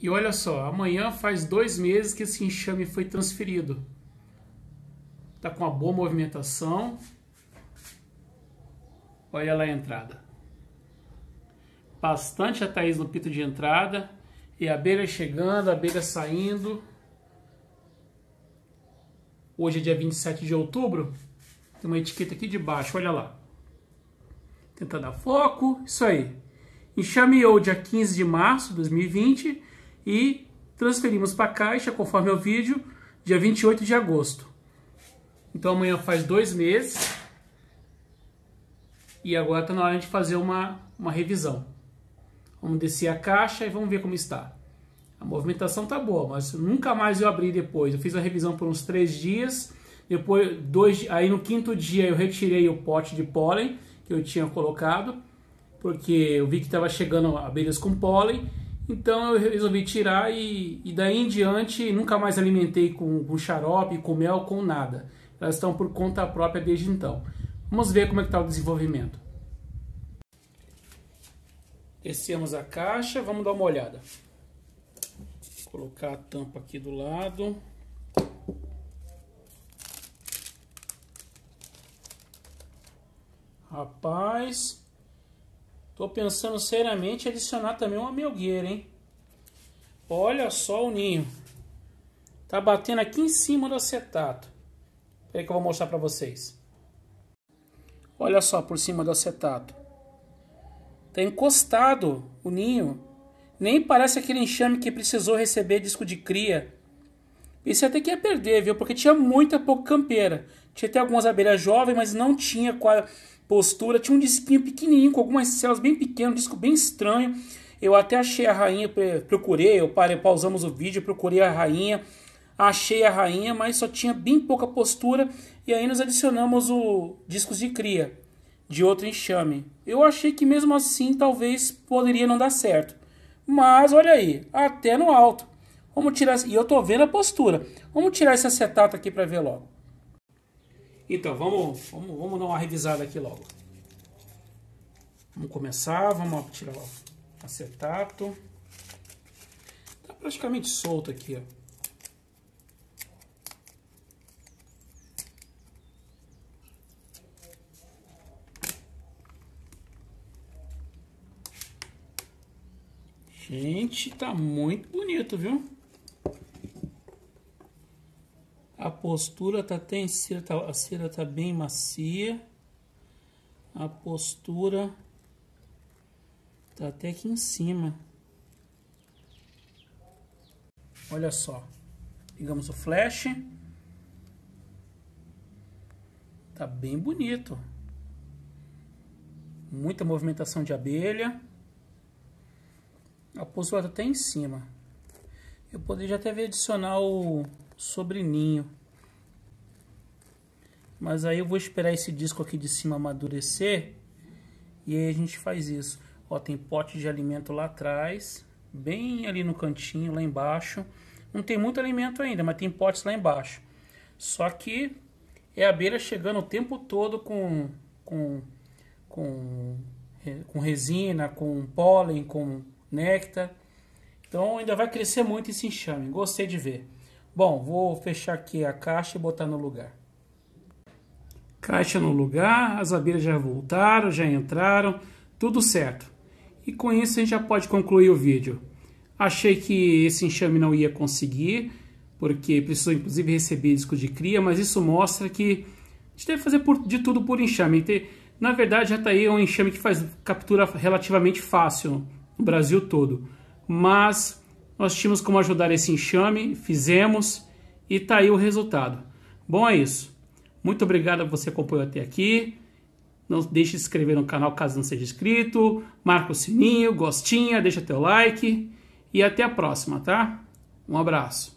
E olha só, amanhã faz dois meses que esse enxame foi transferido. Tá com uma boa movimentação. Olha lá a entrada. Bastante a Thaís no pito de entrada. E a abelha chegando, a abelha saindo. Hoje é dia 27 de outubro. Tem uma etiqueta aqui de baixo, olha lá. Tenta dar foco, isso aí. Enxameou dia 15 de março de 2020 e transferimos para a caixa, conforme é o vídeo, dia 28 de agosto. Então amanhã faz dois meses e agora está na hora de fazer uma, uma revisão. Vamos descer a caixa e vamos ver como está. A movimentação tá boa, mas nunca mais eu abri depois. Eu fiz a revisão por uns três dias, depois dois, aí no quinto dia eu retirei o pote de pólen que eu tinha colocado, porque eu vi que estava chegando abelhas com pólen então eu resolvi tirar e, e daí em diante nunca mais alimentei com, com xarope, com mel, com nada. Elas estão por conta própria desde então. Vamos ver como é que está o desenvolvimento. Descemos a caixa, vamos dar uma olhada. Vou colocar a tampa aqui do lado. Rapaz, Tô pensando seriamente em adicionar também uma melgueira, hein? Olha só o ninho. Tá batendo aqui em cima do acetato. Peraí que eu vou mostrar para vocês. Olha só por cima do acetato. Tá encostado o ninho. Nem parece aquele enxame que precisou receber disco de cria. Isso até que ia perder, viu? Porque tinha muita pouca campeira. Tinha até algumas abelhas jovens, mas não tinha quase postura. Tinha um disquinho pequenininho, com algumas células bem pequeno, um disco bem estranho. Eu até achei a rainha, procurei, eu parei, pausamos o vídeo, procurei a rainha, achei a rainha, mas só tinha bem pouca postura. E aí nós adicionamos o discos de cria, de outro enxame. Eu achei que mesmo assim talvez poderia não dar certo. Mas olha aí, até no alto. Vamos tirar, e eu tô vendo a postura. Vamos tirar esse acetato aqui para ver logo. Então, vamos, vamos, vamos dar uma revisada aqui logo. Vamos começar, vamos tirar o acetato. Tá praticamente solto aqui, ó. Gente, tá muito bonito, viu? postura tá tem cera tá, a cera tá bem macia. A postura tá até aqui em cima. Olha só. Pegamos o flash. Tá bem bonito. Muita movimentação de abelha. A postura tá até em cima. Eu poderia até adicionar o sobreninho. Mas aí eu vou esperar esse disco aqui de cima amadurecer e aí a gente faz isso. Ó, tem pote de alimento lá atrás, bem ali no cantinho, lá embaixo. Não tem muito alimento ainda, mas tem potes lá embaixo. Só que é a abelha chegando o tempo todo com, com, com, com resina, com pólen, com néctar. Então ainda vai crescer muito esse enxame. Gostei de ver. Bom, vou fechar aqui a caixa e botar no lugar caixa no lugar, as abelhas já voltaram, já entraram, tudo certo. E com isso a gente já pode concluir o vídeo. Achei que esse enxame não ia conseguir, porque precisou inclusive receber disco de cria, mas isso mostra que a gente deve fazer por, de tudo por enxame. Então, na verdade, já está aí um enxame que faz captura relativamente fácil no Brasil todo. Mas nós tínhamos como ajudar esse enxame, fizemos e está aí o resultado. Bom, é isso. Muito obrigado a você que acompanhou até aqui. Não deixe de se inscrever no canal caso não seja inscrito. Marca o sininho, gostinha, deixa teu like. E até a próxima, tá? Um abraço.